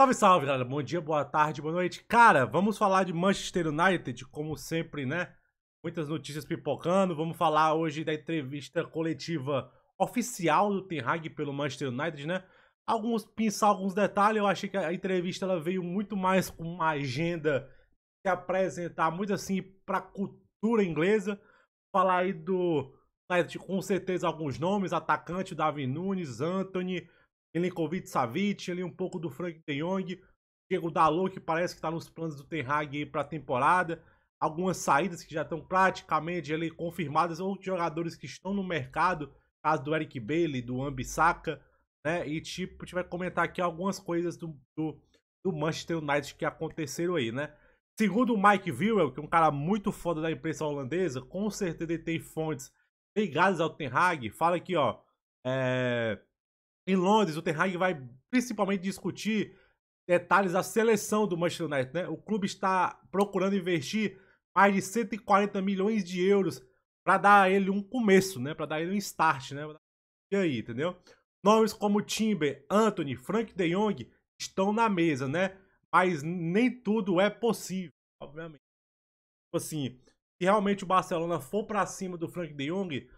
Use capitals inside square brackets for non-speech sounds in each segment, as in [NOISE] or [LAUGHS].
Salve, salve, galera. Bom dia, boa tarde, boa noite. Cara, vamos falar de Manchester United, como sempre, né? Muitas notícias pipocando. Vamos falar hoje da entrevista coletiva oficial do Ten Hag pelo Manchester United, né? Alguns pensar alguns detalhes. Eu achei que a entrevista ela veio muito mais com uma agenda de apresentar muito assim para cultura inglesa. Falar aí do United com certeza alguns nomes, atacante Davi Nunes, Anthony, Milinkovic Savic, ali um pouco do Frank De Jong, Diego Dalot, que parece que está nos planos do Ten Hag para a temporada. Algumas saídas que já estão praticamente ali confirmadas, ou jogadores que estão no mercado, caso do Eric Bailey, do Ambisaka, né? E tipo, a gente vai comentar aqui algumas coisas do, do, do Manchester United que aconteceram aí, né? Segundo o Mike Viewell, que é um cara muito foda da imprensa holandesa, com certeza ele tem fontes ligadas ao Ten Hag, fala aqui, ó. É... Em Londres, o Ten Hag vai principalmente discutir detalhes da seleção do Manchester United. Né? O clube está procurando investir mais de 140 milhões de euros para dar a ele um começo, né? para dar ele um start. Né? E aí, entendeu? Nomes como Timber, Anthony, Frank de Jong estão na mesa, né? Mas nem tudo é possível, obviamente. Tipo assim, se realmente o Barcelona for para cima do Frank de Jong,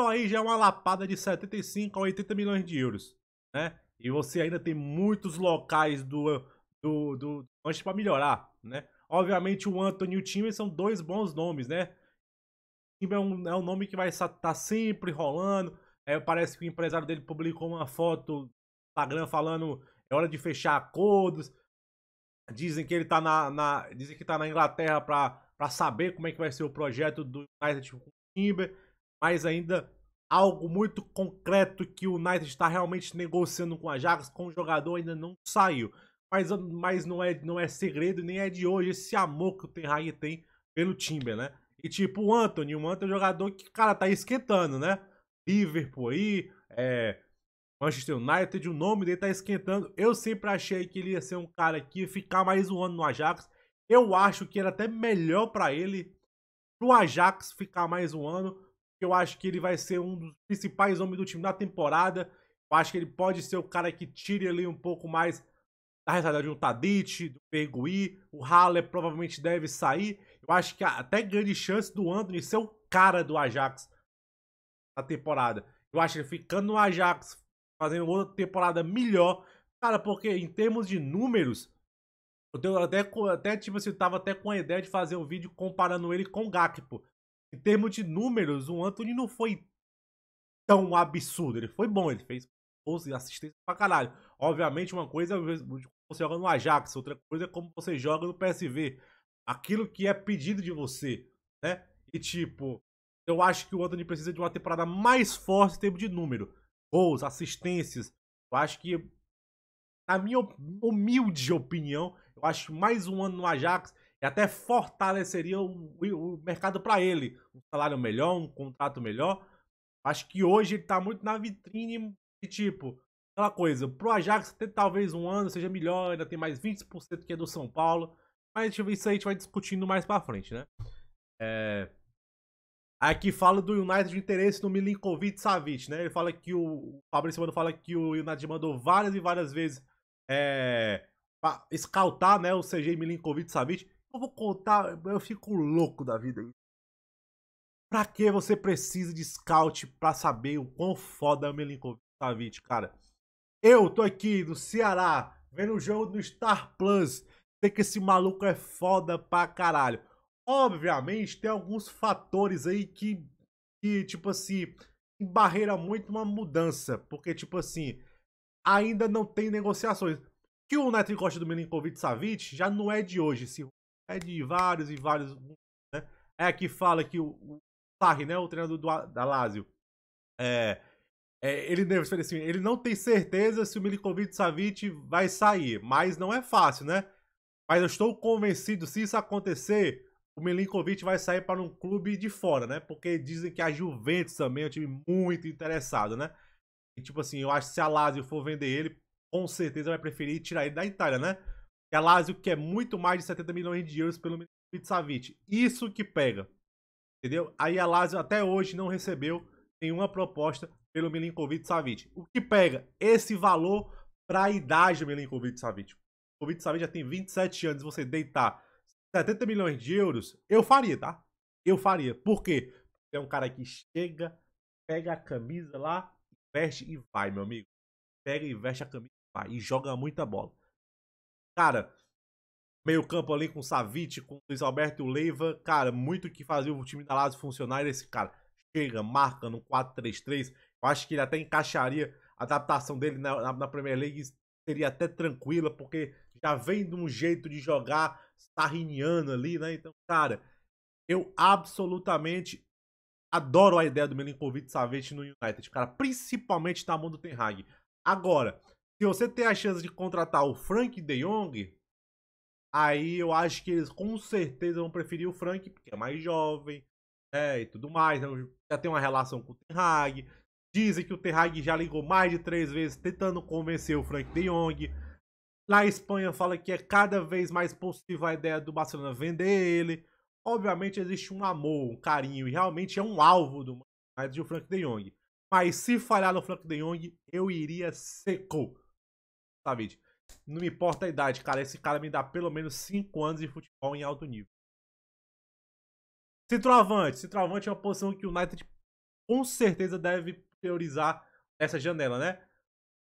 então aí já é uma lapada de 75 a 80 milhões de euros, né? E você ainda tem muitos locais do do, do Manchester para melhorar, né? Obviamente o Anthony e o Timber são dois bons nomes, né? Timber é um, é um nome que vai estar tá sempre rolando. É, parece que o empresário dele publicou uma foto no Instagram falando é hora de fechar acordos. Dizem que ele tá na, na dizem que tá na Inglaterra para saber como é que vai ser o projeto do United com o Timber mas ainda algo muito concreto que o United está realmente negociando com a Ajax, com o jogador ainda não saiu. Mas, mas não, é, não é segredo, nem é de hoje esse amor que o Ten Hag tem pelo Timber, né? E tipo o Anthony, o Anthony é um jogador que, cara, tá esquentando, né? Liverpool aí, é, Manchester United, o nome dele tá esquentando. Eu sempre achei que ele ia ser um cara que ia ficar mais um ano no Ajax. Eu acho que era até melhor para ele, pro Ajax ficar mais um ano, eu acho que ele vai ser um dos principais homens do time na temporada. Eu acho que ele pode ser o cara que tire ali um pouco mais da responsabilidade de um Tadic, do Pergui. O Haller provavelmente deve sair. Eu acho que até grande chance do Anthony ser o cara do Ajax na temporada. Eu acho que ficando no Ajax, fazendo outra temporada melhor. Cara, porque em termos de números, eu até, até tipo assim, eu tava até com a ideia de fazer um vídeo comparando ele com o Gakpo. Em termos de números, o Anthony não foi tão absurdo. Ele foi bom, ele fez 12 assistências pra caralho. Obviamente, uma coisa é você joga no Ajax, outra coisa é como você joga no PSV. Aquilo que é pedido de você, né? E tipo, eu acho que o Anthony precisa de uma temporada mais forte em termos de número. Gols, assistências. Eu acho que, na minha humilde opinião, eu acho que mais um ano no Ajax e até fortaleceria o, o mercado para ele. Um salário melhor, um contrato melhor. Acho que hoje ele tá muito na vitrine de tipo, aquela coisa, pro Ajax ter talvez um ano seja melhor, ainda tem mais 20% que é do São Paulo. Mas isso aí a gente vai discutindo mais para frente, né? É... Aqui fala do United de interesse no Milinkovic Savic, né? Ele fala que o, o Fabrício Mano fala que o United mandou várias e várias vezes é, pra escaltar, né, o CG Milinkovic Savic. Eu vou contar, eu fico louco da vida. Pra que você precisa de scout pra saber o quão foda é o Melinkovic, Savic, cara? Eu tô aqui no Ceará, vendo o jogo do Star Plus. Sei que esse maluco é foda pra caralho. Obviamente, tem alguns fatores aí que, que tipo assim, barreira muito uma mudança. Porque, tipo assim, ainda não tem negociações. Que o Neto gosta do Melinkovic Savic já não é de hoje. sim é de vários e vários. Né? É que fala que o, Sarri, né, o treinador do, da Lazio, é, é, ele, assim, ele não tem certeza se o Milinkovic Savic vai sair, mas não é fácil, né? Mas eu estou convencido, se isso acontecer, o Milinkovic vai sair para um clube de fora, né? Porque dizem que a Juventus também é um time muito interessado, né? E, tipo assim, eu acho que se a Lazio for vender ele, com certeza vai preferir tirar ele da Itália, né? que a Lazio quer muito mais de 70 milhões de euros pelo Pizzavic. Isso que pega. Entendeu? Aí a Lazio até hoje não recebeu nenhuma proposta pelo Milinkovic Savic. O que pega esse valor para a idade do Milinkovic Savic? O Milinkovic Savic já tem 27 anos, você deitar 70 milhões de euros, eu faria, tá? Eu faria. Por quê? É um cara que chega, pega a camisa lá, veste e vai, meu amigo. Pega e veste a camisa e vai. E joga muita bola. Cara, meio campo ali com o Savic, com o Luiz Alberto e o Leiva. Cara, muito que fazia o time da Lazio funcionar. Esse cara chega, marca no 4-3-3. Eu acho que ele até encaixaria a adaptação dele na, na, na Premier League. Seria até tranquila, porque já vem de um jeito de jogar sarriniano ali, né? Então, cara, eu absolutamente adoro a ideia do Milinkovic Savic no United, cara. Principalmente na mão do Ten Hag. Agora, se você tem a chance de contratar o Frank De Jong, aí eu acho que eles com certeza vão preferir o Frank, porque é mais jovem, é e tudo mais, então já tem uma relação com o Ten Hag. Dizem que o Ten Hag já ligou mais de três vezes tentando convencer o Frank De Jong. Na Espanha fala que é cada vez mais possível a ideia do Barcelona vender ele. Obviamente existe um amor, um carinho, e realmente é um alvo do Manchester de o Frank De Jong. Mas se falhar no Frank De Jong, eu iria seco. David. Não me importa a idade, cara. Esse cara me dá pelo menos 5 anos de futebol em alto nível. Centroavante. Centroavante é uma posição que o United com certeza deve priorizar essa janela, né?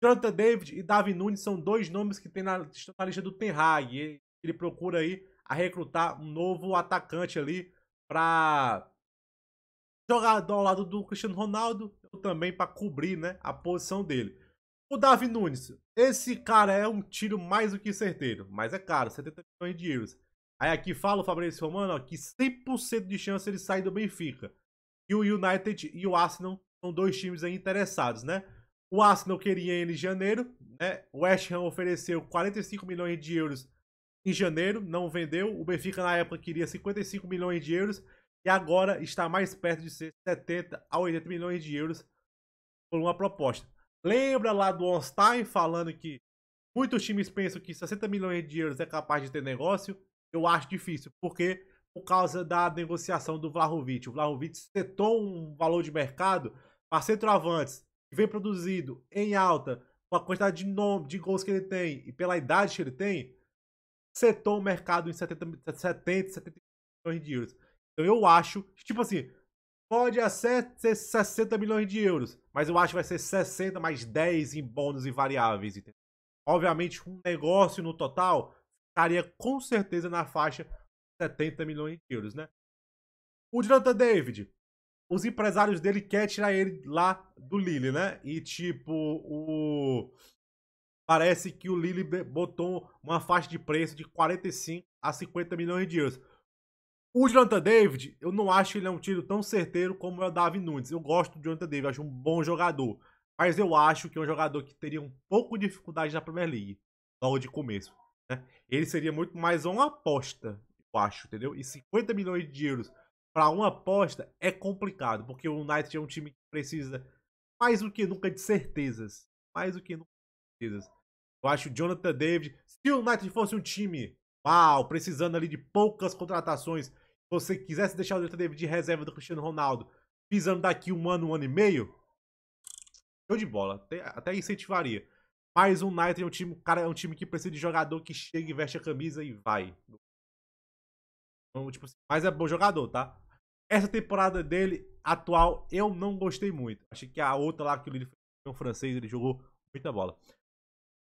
Jonathan David e Davi Nunes são dois nomes que tem na, estão na lista do Ten Hag. Ele procura aí a recrutar um novo atacante ali para jogar ao lado do Cristiano Ronaldo, também para cobrir, né, a posição dele. O Davi Nunes, esse cara é um tiro mais do que certeiro, mas é caro, 70 milhões de euros. Aí aqui fala o Fabrício Romano ó, que 100% de chance ele sair do Benfica. E o United e o Arsenal são dois times aí interessados, né? O Arsenal queria ele em janeiro, né? O West Ham ofereceu 45 milhões de euros em janeiro, não vendeu. O Benfica na época queria 55 milhões de euros e agora está mais perto de ser 70 a 80 milhões de euros por uma proposta. Lembra lá do Onstein falando que muitos times pensam que 60 milhões de euros é capaz de ter negócio? Eu acho difícil, porque por causa da negociação do Vlahovic. O Vlahovic setou um valor de mercado para centroavantes, que vem produzido em alta, com a quantidade de, nome, de gols que ele tem e pela idade que ele tem, setou o mercado em 70, 70, 70 milhões de euros. Então eu acho, tipo assim, Pode ser 60 milhões de euros, mas eu acho que vai ser 60 mais 10 em bônus e variáveis. Entendeu? Obviamente, um negócio no total estaria com certeza na faixa 70 milhões de euros, né? O Jonathan David, os empresários dele querem tirar ele lá do Lille, né? E tipo, o parece que o Lille botou uma faixa de preço de 45 a 50 milhões de euros. O Jonathan David, eu não acho que ele é um tiro tão certeiro como é o Davi Nunes. Eu gosto do Jonathan David, acho um bom jogador. Mas eu acho que é um jogador que teria um pouco de dificuldade na Premier League, logo de começo. Né? Ele seria muito mais uma aposta, eu acho, entendeu? E 50 milhões de euros para uma aposta é complicado, porque o United é um time que precisa mais do que nunca de certezas. Mais do que nunca de certezas. Eu acho o Jonathan David, se o United fosse um time, uau, precisando ali de poucas contratações você quisesse deixar o Jonathan David de reserva do Cristiano Ronaldo, pisando daqui um ano, um ano e meio, show de bola. Até, até incentivaria. Mas o Knight é um time, cara, é um time que precisa de jogador que chega e veste a camisa e vai. Então, tipo, assim, mas é bom jogador, tá? Essa temporada dele, atual, eu não gostei muito. Achei que a outra lá que ele foi um francês, ele jogou muita bola.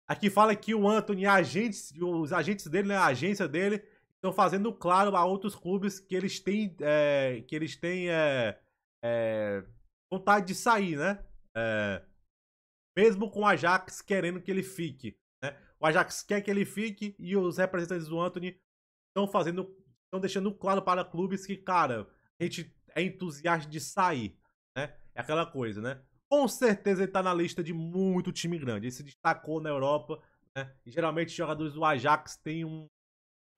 Aqui fala que o Anthony, agentes, os agentes dele, né, a agência dele, estão fazendo claro a outros clubes que eles têm, é, que eles têm é, é, vontade de sair, né? É, mesmo com o Ajax querendo que ele fique. Né? O Ajax quer que ele fique e os representantes do Anthony estão fazendo, estão deixando claro para clubes que, cara, a gente é entusiasta de sair, né? É aquela coisa, né? Com certeza ele está na lista de muito time grande. Ele se destacou na Europa, né? E geralmente jogadores do Ajax têm um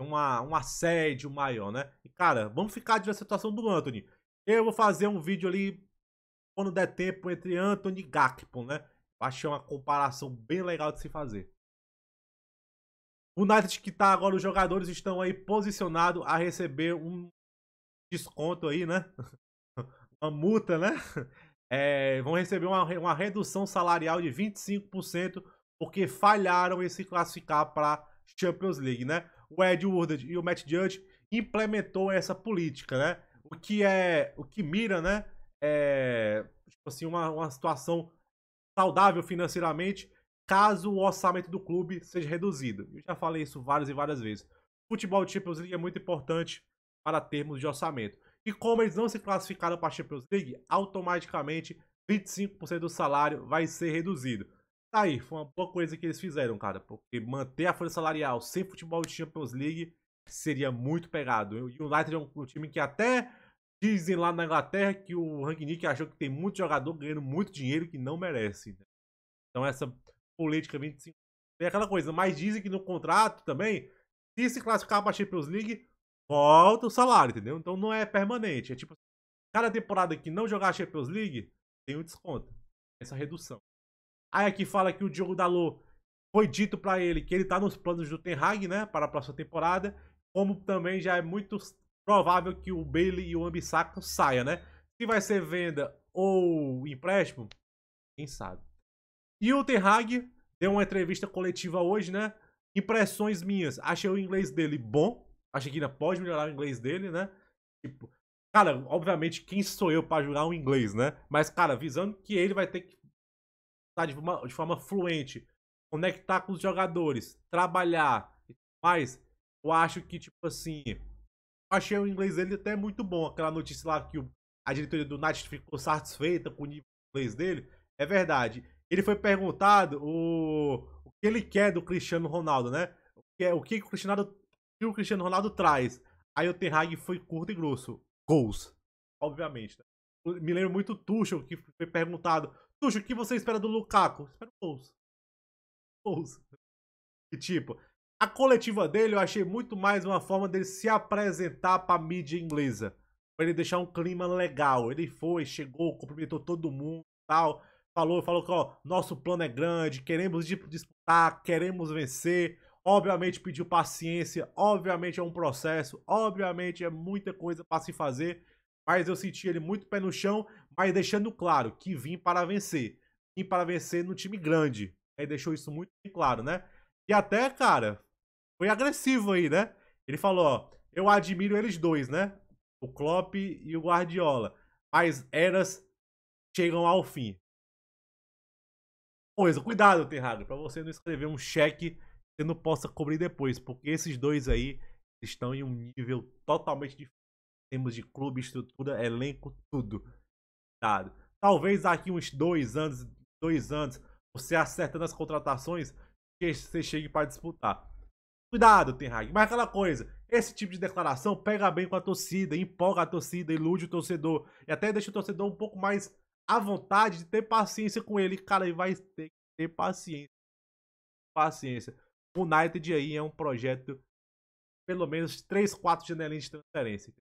uma, um assédio maior, né? E, cara, vamos ficar de situação do Anthony. Eu vou fazer um vídeo ali, quando der tempo, entre Anthony e Gakpo, né? Eu achei uma comparação bem legal de se fazer. O United que tá agora, os jogadores estão aí posicionados a receber um desconto aí, né? [LAUGHS] uma multa, né? [LAUGHS] É, vão receber uma, uma redução salarial de 25% porque falharam em se classificar para Champions League, né? o Ed Woodard e o Matt Judge implementou essa política, né? O que é, o que mira, né? É, tipo assim, uma, uma situação saudável financeiramente, caso o orçamento do clube seja reduzido. Eu já falei isso várias e várias vezes. Futebol Champions League é muito importante para termos de orçamento. E como eles não se classificaram para a Champions League, automaticamente 25% do salário vai ser reduzido. Tá aí, foi uma boa coisa que eles fizeram, cara. Porque manter a folha salarial sem futebol de Champions League seria muito pegado. E O United é um time que até dizem lá na Inglaterra que o Rangnick achou que tem muito jogador ganhando muito dinheiro que não merece. Né? Então essa política 25 é aquela coisa. Mas dizem que no contrato também, se se classificar para a Champions League, volta o salário, entendeu? Então não é permanente. É tipo, cada temporada que não jogar a Champions League, tem um desconto. Essa redução. Aí aqui fala que o Diogo Dalot foi dito para ele que ele está nos planos do Ten Hag, né, para a próxima temporada, como também já é muito provável que o Bailey e o Ambissaco saia, né? Se vai ser venda ou empréstimo, quem sabe. E o Ten Hag deu uma entrevista coletiva hoje, né? Impressões minhas. Achei o inglês dele bom. Achei que ainda pode melhorar o inglês dele, né? Tipo, cara, obviamente, quem sou eu para julgar o inglês, né? Mas, cara, visando que ele vai ter que tá de forma, de forma fluente, conectar com os jogadores, trabalhar e tudo mais, eu acho que, tipo assim, achei o inglês dele até muito bom. Aquela notícia lá que o, a diretoria do Nat ficou satisfeita com o nível de inglês dele, é verdade. Ele foi perguntado o, o que ele quer do Cristiano Ronaldo, né? O que, é, o que, o, Cristiano, que o Cristiano Ronaldo traz. Aí o Ten Hag foi curto e grosso. Gols. Obviamente. Né? Me lembro muito o Tuchel, que foi perguntado Tuxo, o que você espera do Lukaku? Espera espero gols. Gols. E tipo, a coletiva dele eu achei muito mais uma forma dele se apresentar pra mídia inglesa. Pra ele deixar um clima legal. Ele foi, chegou, cumprimentou todo mundo tal. Falou, falou que, ó, nosso plano é grande, queremos disputar, queremos vencer. Obviamente pediu paciência, obviamente é um processo, obviamente é muita coisa para se fazer mas eu senti ele muito pé no chão, mas deixando claro que vim para vencer. Vim para vencer no time grande. Aí deixou isso muito claro, né? E até, cara, foi agressivo aí, né? Ele falou, ó, eu admiro eles dois, né? O Klopp e o Guardiola. Mas eras chegam ao fim. Coisa, cuidado, Terrado, para você não escrever um cheque que você não possa cobrir depois, porque esses dois aí estão em um nível totalmente diferente termos de clube, estrutura, elenco, tudo. Dado. Talvez daqui uns dois anos, dois anos, você acertando as contratações, você chegue para disputar. Cuidado, Tenhag. Mas aquela coisa, esse tipo de declaração pega bem com a torcida, empolga a torcida, ilude o torcedor. E até deixa o torcedor um pouco mais à vontade de ter paciência com ele. Cara, ele vai ter que ter paciência. Paciência. O United aí é um projeto, pelo menos três, quatro janelinhas de transferência.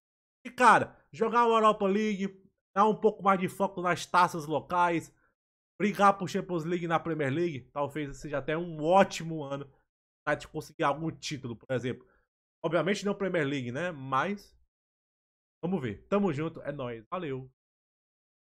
E, cara, jogar uma Europa League, dar um pouco mais de foco nas taças locais, brigar por Champions League na Premier League, talvez seja até um ótimo ano pra te conseguir algum título, por exemplo. Obviamente não Premier League, né? Mas vamos ver. Tamo junto, é nóis. Valeu.